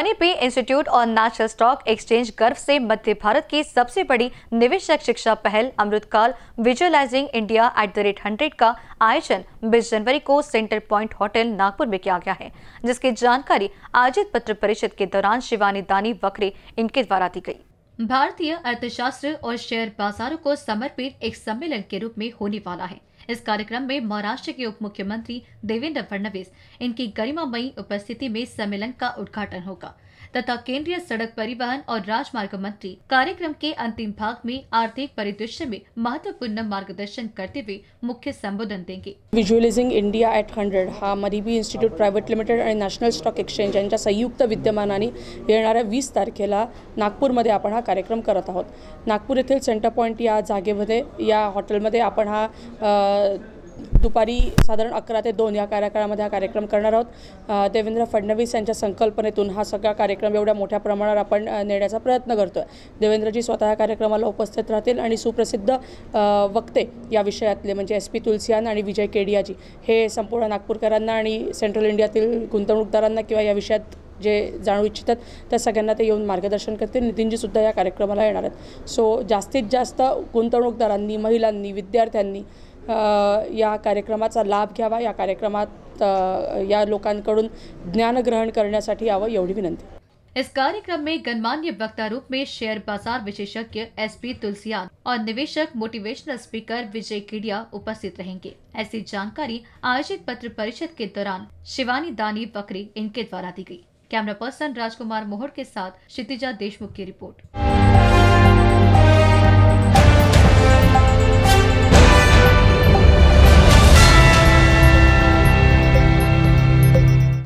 मणिपी institute और national stock exchange गर्व से मध्य भारत की सबसे बड़ी निवेशक शिक्षा पहल अमृतकाल visualising India at the rate hundred का आयोजन बीस जनवरी को सेंटर पॉइंट होटल नागपुर में किया गया है जिसकी जानकारी आयोजित पत्र परिषद के दौरान शिवानी दानी वक्रे इनके द्वारा दी गयी भारतीय अर्थशास्त्र और शेयर बाजारों को समर्पित एक सम्मेलन के रूप में होने वाला है इस कार्यक्रम में महाराष्ट्र के उप मुख्यमंत्री देवेंद्र फडणवीस इनकी गरिमामयी उपस्थिति में सम्मेलन का उद्घाटन होगा तथा केंद्रीय सड़क परिवहन और राजमार्ग मंत्री कार्यक्रम के अंतिम भाग में आर्थिक परिदृश्य में महत्वपूर्ण मार्गदर्शन करते हुए मुख्य संबोधन देंगे व्हिज्युअलायझिंग इंडिया एट हंड्रेड हा मरिबी इन्स्टिट्यूट प्रायव्हेट लिमिटेड आणि नॅशनल स्टॉक एक्सचेंज यांच्या संयुक्त विद्यमानाने वीस तारखेला नागपूरमध्ये आपण हा कार्यक्रम करत नागपुर नागपूर येथील सेंटर पॉईंट या जागेमध्ये या हॉटेलमध्ये आपण हा दुपारी साधारण अकरा ते दोन या कार्यकाळामध्ये हा कार्यक्रम करणार आहोत देवेंद्र फडणवीस यांच्या संकल्पनेतून हा सगळा कार्यक्रम एवढ्या मोठ्या प्रमाणावर आपण नेण्याचा प्रयत्न करतो आहे देवेंद्रजी स्वतः या कार्यक्रमाला उपस्थित राहतील आणि सुप्रसिद्ध वक्ते या विषयातले म्हणजे एस पी तुलसियान आणि विजय केडियाजी हे संपूर्ण नागपूरकरांना आणि सेंट्रल इंडियातील गुंतवणूकदारांना किंवा या विषयात जे जाणू इच्छितात त्या सगळ्यांना ते येऊन मार्गदर्शन करते नितीनजीसुद्धा या कार्यक्रमाला येणार आहेत सो जास्तीत जास्त गुंतवणूकदारांनी महिलांनी विद्यार्थ्यांनी या कार्यक्रमाचा लाभ घ्यावा या कार्यक्रमात या लोकांकडून ज्ञान ग्रहण करण्यासाठी यावं एवढी विनंती इस कार्यक्रम में गणमान्य वक्ता रूप में शेयर बाजार विशेषज्ञ एस पी तुलसियान और निवेशक मोटिवेशनल स्पीकर विजय किडिया उपस्थित रहेंगे ऐसी जानकारी आयोजित पत्र परिषद के दौरान शिवानी दानी बकरी इनके द्वारा दी गई कैमरा पर्सन राजकुमार मोहर के साथ क्षितिजा देशमुख की रिपोर्ट